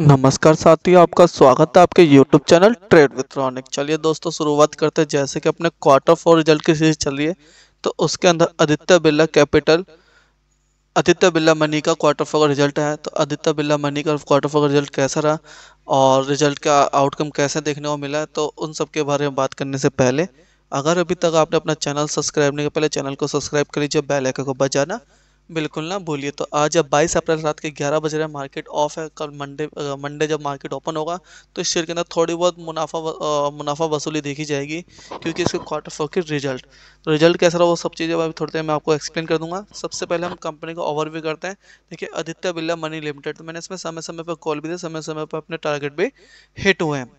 नमस्कार साथियों आपका स्वागत है आपके YouTube channel trade with Ronik चलिए दोस्तों शुरुआत करते हैं जैसे कि अपने क्वार्टर फोर रिजल्ट की सीरीज चल रही है तो उसके अंदर आदित्य बिरला कैपिटल आदित्य बिरला मनी का क्वार्टर फोर का रिजल्ट है तो आदित्य बिरला मनी का क्वार्टर फोर का रिजल्ट कैसा रहा और रिजल्ट का आउटकम कैसे देखने को मिला तो उन सब के बारे में बात करने से पहले अगर अभी तक आपने अपना चैनल सब्सक्राइब नहीं किया पहले चैनल को सब्सक्राइब कर लीजिए बेल आइकन को बजाना बिल्कुल ना बोलिए तो आज अब बाईस अप्रैल रात के ग्यारह बज रहे हैं मार्केट ऑफ है कल मंडे मंडे जब मार्केट ओपन होगा तो इस शेयर के अंदर थोड़ी बहुत मुनाफा आ, मुनाफा वसूली देखी जाएगी क्योंकि इसके क्वार्टर फोर के रिजल्ट तो रिजल्ट कैसा रहा वो सब चीज़ें अभी थोड़ी देर में आपको एक्सप्लेन कर दूँगा सबसे पहले हम कंपनी का ओवरव्यू करते हैं देखिए आदित्य बिरला मनी लिमिटेड तो मैंने इसमें समय समय पर कॉल भी दिया समय समय पर अपने टारगेट भी हिट हुए हैं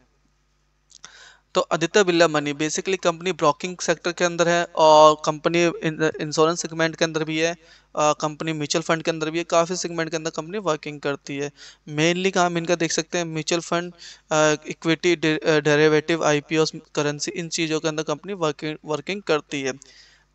तो Aditya Birla Money basically company broking sector के अंदर है और कंपनी इंश्योरेंस सेगमेंट के अंदर भी है कंपनी म्यूचुअल फंड के अंदर भी है काफ़ी सेगमेंट के अंदर कंपनी वर्किंग करती है मेनली काम इनका देख सकते हैं म्यूचुअल फंड इक्विटी डेरेवेटिव आई करेंसी इन चीज़ों के अंदर कंपनी वर्किंग वर्किंग करती है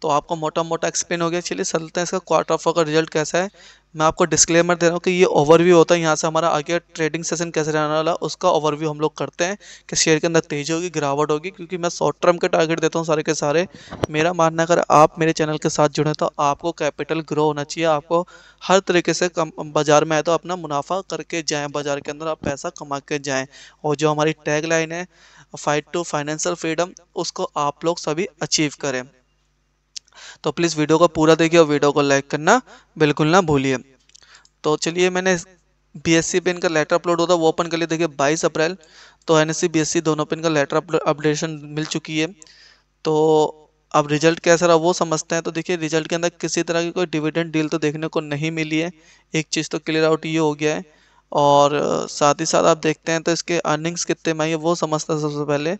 तो आपको मोटा मोटा एक्सप्लेन हो गया चलिए चलते हैं इसका क्वार्टर ऑफ का रिजल्ट कैसा है मैं आपको डिस्क्लेमर दे रहा हूँ कि ये ओवरव्यू होता है यहाँ से हमारा आगे ट्रेडिंग सेशन कैसे रहने वाला उसका ओवरव्यू हम लोग करते हैं कि शेयर के अंदर तेजी होगी गिरावट होगी क्योंकि मैं शॉर्ट टर्म के टारगेट देता हूँ सारे के सारे मेरा मानना है अगर आप मेरे चैनल के साथ जुड़े तो आपको कैपिटल ग्रो होना चाहिए आपको हर तरीके से बाज़ार में आए तो अपना मुनाफा करके जाएँ बाज़ार के अंदर आप पैसा कमा के जाएँ और जो हमारी टैग लाइन है फाइट टू फाइनेंशियल फ्रीडम उसको आप लोग सभी अचीव करें तो प्लीज़ वीडियो को पूरा देखिए और वीडियो को लाइक करना बिल्कुल ना भूलिए तो चलिए मैंने बी एस सी पे इनका लेटर अपलोड होता है वो ओपन कर लिया देखिए बाईस अप्रैल तो N S C B S C दोनों पे इनका लेटर अपडेशन मिल चुकी है तो अब रिजल्ट कैसा रहा वो समझते हैं तो देखिए रिजल्ट के अंदर किसी तरह की कोई डिविडेंड डील तो देखने को नहीं मिली है एक चीज़ तो क्लियर आउट ये हो गया है और साथ ही साथ आप देखते हैं तो इसके अर्निंग्स कितने में है वो समझते हैं सबसे पहले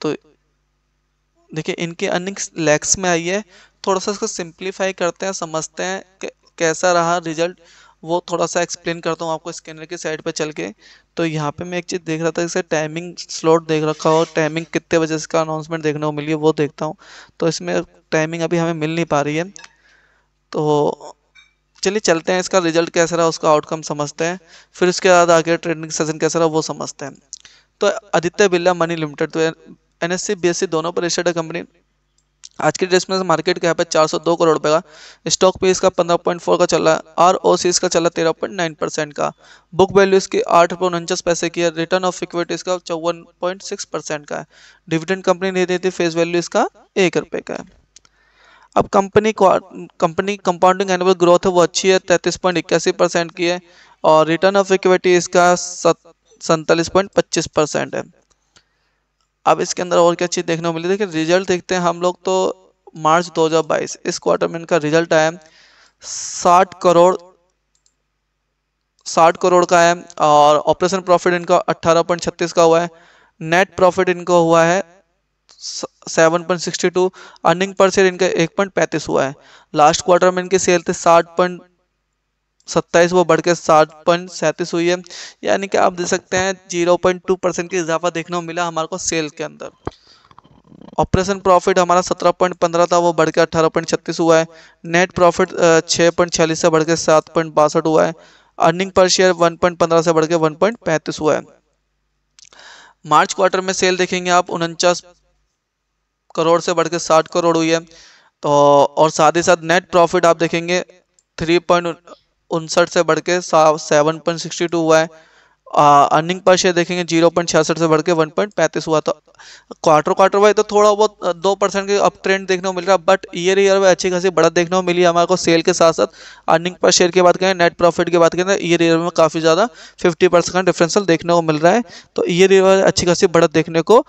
तो देखिए इनकी अर्निंग्स लैक्स में आई है थोड़ा सा इसको सिंप्लीफाई करते हैं समझते हैं कैसा रहा रिजल्ट वो थोड़ा सा एक्सप्लेन करता हूँ आपको स्कैनर की साइड पर चल के तो यहाँ पे मैं एक चीज़ देख रहा था जैसे टाइमिंग स्लॉट देख रखा हो टाइमिंग कितने बजे इसका अनाउंसमेंट देखने को मिली है वो देखता हूँ तो इसमें टाइमिंग अभी हमें मिल नहीं पा रही है तो चलिए चलते हैं इसका रिजल्ट कैसा रहा उसका आउटकम समझते हैं फिर उसके बाद आगे ट्रेनिंग सेशन कैसा रहा वो समझते हैं तो Aditya Birla Money Limited N S C B S C दोनों पर रजिस्टर्ड है कंपनी आज की डेट में मार्केट कैप है चार सौ दो करोड़ रुपए का स्टॉक पे इसका पंद्रह पॉइंट फोर का चल रहा है आर ओ सी इसका चल रहा है तेरह पॉइंट नाइन परसेंट का बुक वैल्यू इसकी आठ रुपये उनचास पैसे की है रिटर्न ऑफ इक्विटी इसका चौवन पॉइंट सिक्स परसेंट का है डिविडेंड कंपनी नहीं देती फेस वैल्यू इसका एक रुपये का है अब company company compounding annual growth है वो अच्छी है तैंतीस पॉइंट इक्यासी परसेंट की है और रिटर्न ऑफ इक्विटी इसका सैंतालीस पॉइंट पच्चीस परसेंट है अब इसके अंदर और क्या चीज़ देखने को मिली देखिए रिजल्ट देखते हैं हम लोग तो मार्च 2022 इस क्वार्टर में इनका रिजल्ट आया साठ करोड़ साठ करोड़ का है और ऑपरेशन प्रॉफिट इनका अट्ठारह पॉइंट छत्तीस का हुआ है नेट प्रॉफिट इनका हुआ है seven point sixty two earning per share इनका एक पॉइंट पैंतीस हुआ है लास्ट क्वार्टर में इनकी सेल थी साठ पॉइंट सत्ताईस वो बढ़ के सात पॉइंट सैंतीस हुई है यानी कि आप देख सकते हैं जीरो पॉइंट टू परसेंट की इजाफा देखने को मिला हमारे को सेल के अंदर ऑपरेशन प्रॉफिट हमारा सत्रह पॉइंट पंद्रह था वो बढ़ के अठारह पॉइंट छत्तीस हुआ है नेट प्रॉफिट छः पॉइंट छियालीस से बढ़ के सात पॉइंट बासठ हुआ है earning per share one point पंद्रह से बढ़ के वन पॉइंट पैंतीस हुआ है मार्च क्वार्टर में सेल देखेंगे आप उनचास करोड़ से बढ़ के साठ करोड़ हुई है तो और साथ ही साथ नेट प्रॉफिट आप देखेंगे थ्री पॉइंट उनसठ से बढ़ के सेवन पॉइंट सिक्सटी टू हुआ है अर्निंग पर शेयर देखेंगे जीरो पॉइंट छियासठ से बढ़ के वन पॉइंट पैंतीस हुआ तो क्वार्टर क्वार्टर वाइज तो थोड़ा बहुत दो परसेंट के अप ट्रेंड देखने को मिल रहा है बट ईयर ईयर में अच्छी खासी बढ़त देखने को मिली हमारे को सेल के साथ साथ अर्निंग पर शेयर की बात करें नेट प्रॉफिट की बात करें तो ईयर ईयर में काफ़ी ज़्यादा फिफ्टी परसेंट का डिफ्रेंसल देखने को मिल रहा है तो ईयर ईयर अच्छी खासी बढ़त देखने को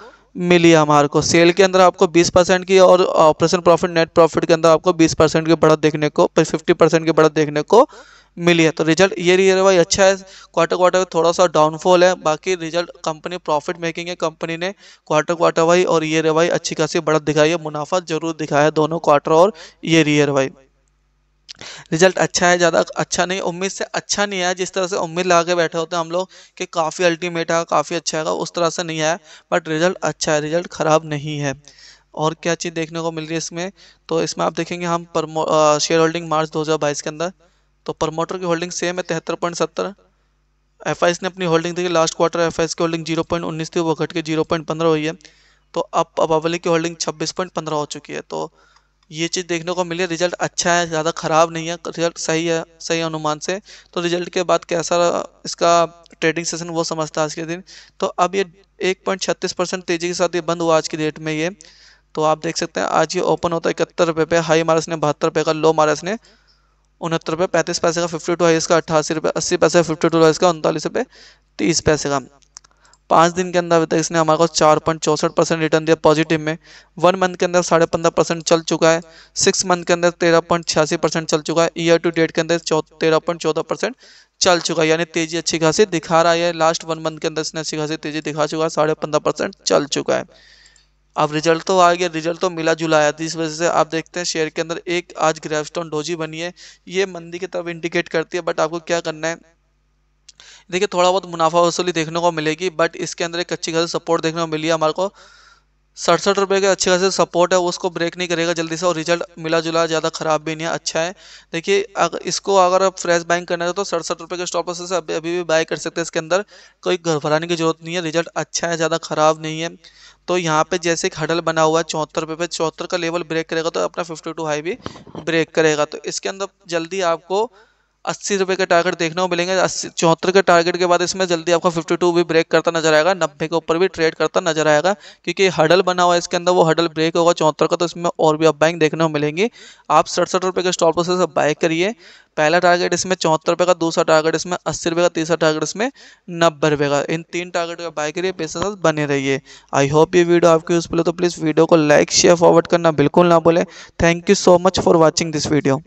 मिली हमारे को सेल के अंदर आपको 20 परसेंट की और ऑपरेशन प्रॉफिट नेट प्रॉफिट के अंदर आपको 20 परसेंट की बढ़त देखने को फिफ्टी परसेंट की बढ़त देखने को मिली है तो रिजल्ट ये ईयर भाई अच्छा है क्वार्टर क्वार्टर में थोड़ा सा डाउनफॉल है बाकी रिजल्ट कंपनी प्रॉफिट मेकिंग है कंपनी ने क्वार्टर क्वार्टर वाई और ईयर रेवाई अच्छी खासी बढ़त दिखाई है मुनाफा जरूर दिखाया दोनों क्वार्टर और ईयर ईयर वाई रिजल्ट अच्छा है ज़्यादा अच्छा नहीं उम्मीद से अच्छा नहीं आया जिस तरह से उम्मीद लगा के बैठे होते हैं हम लोग कि काफ़ी अल्टीमेट है काफ़ी अच्छा है उस तरह से नहीं आया बट रिजल्ट अच्छा है रिजल्ट ख़राब नहीं है और क्या चीज़ देखने को मिल रही है इसमें तो इसमें आप देखेंगे हम प्रमो शेयर होल्डिंग मार्च 2022 के अंदर तो प्रमोटर की होल्डिंग सेम है तिहत्तर पॉइंट सत्तर एफ ने अपनी होल्डिंग देखी लास्ट क्वार्टर एफ की होल्डिंग जीरो पॉइंट उन्नीस थी वो घट के जीरो पॉइंट पंद्रह हुई है तो अब अबावली की होल्डिंग छब्बीस पॉइंट पंद्रह हो चुकी है तो ये चीज़ देखने को मिली रिजल्ट अच्छा है ज़्यादा ख़राब नहीं है रिजल्ट सही है सही अनुमान से तो रिजल्ट के बाद कैसा इसका ट्रेडिंग सेशन वो समझता आज के दिन तो अब ये एक पॉइंट छत्तीस परसेंट तेज़ी के साथ ये बंद हुआ आज की डेट में ये तो आप देख सकते हैं आज ये ओपन होता है इकहत्तर रुपये पे हाई मारा इसने बहत्तर रुपये का लो मारा इसने उनहत्तर रुपये पैंतीस पैसे का फिफ्टी टू हाइस का अट्ठासी रुपये अस्सी पैसे का फिफ्टी टू हाइस का उनतालीस रुपये तीस पैसे का पाँच दिन के अंदर अभी तक इसने हमारे को चार पॉइंट चौंसठ परसेंट रिटर्न दिया पॉजिटिव में वन मंथ के अंदर साढ़े पंद्रह परसेंट चल चुका है सिक्स मंथ के अंदर तेरह पॉइंट छियासी परसेंट चल चुका है ईयर टू डेट के अंदर तेरह पॉइंट चौदह परसेंट चल चुका है यानी तेजी अच्छी खासी दिखा रहा है लास्ट वन मंथ के अंदर इसने अच्छी खासी तेजी दिखा चुका है साढ़े पंद्रह परसेंट चल चुका है अब रिजल्ट तो आ गया रिजल्ट तो मिला जुला आया तो इस वजह से आप देखते हैं शेयर के अंदर एक आज ग्रेवस्टोन डोजी बनी है ये मंदी की तरफ इंडिकेट करती है बट आपको क्या करना है देखिए थोड़ा बहुत मुनाफा वसूली देखने को मिलेगी बट इसके अंदर एक अच्छी खासी सपोर्ट देखने को मिली है हमारे को सड़सठ रुपये के अच्छे खासे सपोर्ट है उसको ब्रेक नहीं करेगा जल्दी से और रिजल्ट मिला जुला ज़्यादा ख़राब भी नहीं है अच्छा है देखिए अगर इसको अगर आप फ्रेश बाइंग करना है तो सड़सठ रुपये के स्टॉप से अभी अभी भी बाय कर सकते हैं इसके अंदर कोई घबराने की जरूरत नहीं है रिजल्ट अच्छा है ज़्यादा ख़राब नहीं है तो यहाँ पर जैसे एक हडल बना हुआ है चौहत्तर रुपये पर चौहत्तर का लेवल ब्रेक करेगा तो अपना फिफ्टी टू हाई भी ब्रेक करेगा तो इसके अंदर जल्दी आपको अस्सी रुपये के टारगेट देखने को मिलेंगे अस्सी चौहत्तर के टारगेट के बाद इसमें जल्दी आपका 52 भी ब्रेक करता नजर आएगा नब्बे के ऊपर भी ट्रेड करता नजर आएगा क्योंकि हडल बना हुआ है इसके अंदर वो हडल ब्रेक होगा चौहत्तर का तो इसमें और भी आप बैंक देखने को मिलेंगी आप सड़सठ रुपये के स्टॉप से बाय करिए पहला टारगेट इसमें चौहत्तर रुपये का दूसरा टारगेट इसमें अस्सी रुपये का तीसरा टारगेट इसमें नब्बे रुपये का इन तीन टारगेट का बाय करिए पैसे साथ बने रहिए आई होप ये वीडियो आपके यूजफुल है तो प्लीज़ वीडियो को लाइक शेयर फॉरवर्ड करना बिल्कुल ना बोले thank you so much for watching this video